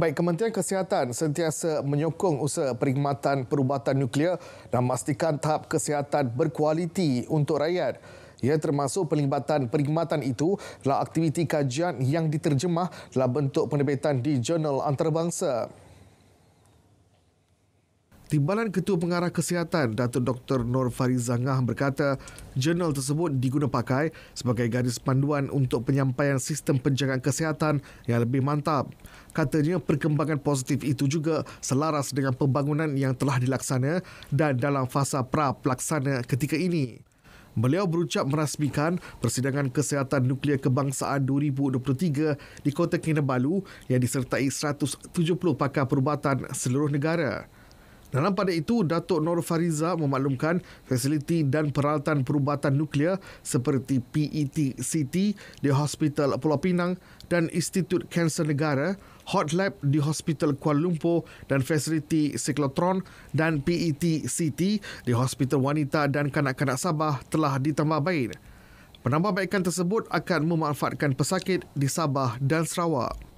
Baik, Kementerian Kesihatan sentiasa menyokong usaha perkhidmatan perubatan nuklear dan memastikan tahap kesihatan berkualiti untuk rakyat. Ia termasuk pelibatan perkhidmatan itu dalam aktiviti kajian yang diterjemah dalam bentuk penerbitan di jurnal antarabangsa. Timbalan Ketua Pengarah Kesihatan Datuk Dr. Nur Farizangah berkata jurnal tersebut diguna pakai sebagai garis panduan untuk penyampaian sistem penjagaan kesihatan yang lebih mantap. Katanya perkembangan positif itu juga selaras dengan pembangunan yang telah dilaksana dan dalam fasa pra-pelaksana ketika ini. Beliau berucap merasmikan Persidangan Kesihatan Nuklear Kebangsaan 2023 di Kota Kinabalu yang disertai 170 pakar perubatan seluruh negara. Dalam pada itu, Datuk Nor Fariza memaklumkan fasiliti dan peralatan perubatan nuklear seperti PET CT di Hospital Pulau Pinang dan Institut Kanser Negara, Hot Lab di Hospital Kuala Lumpur dan fasiliti Siklotron dan PET CT di Hospital Wanita dan Kanak-Kanak Sabah telah ditambah baik. Penambahbaikan tersebut akan memanfaatkan pesakit di Sabah dan Sarawak.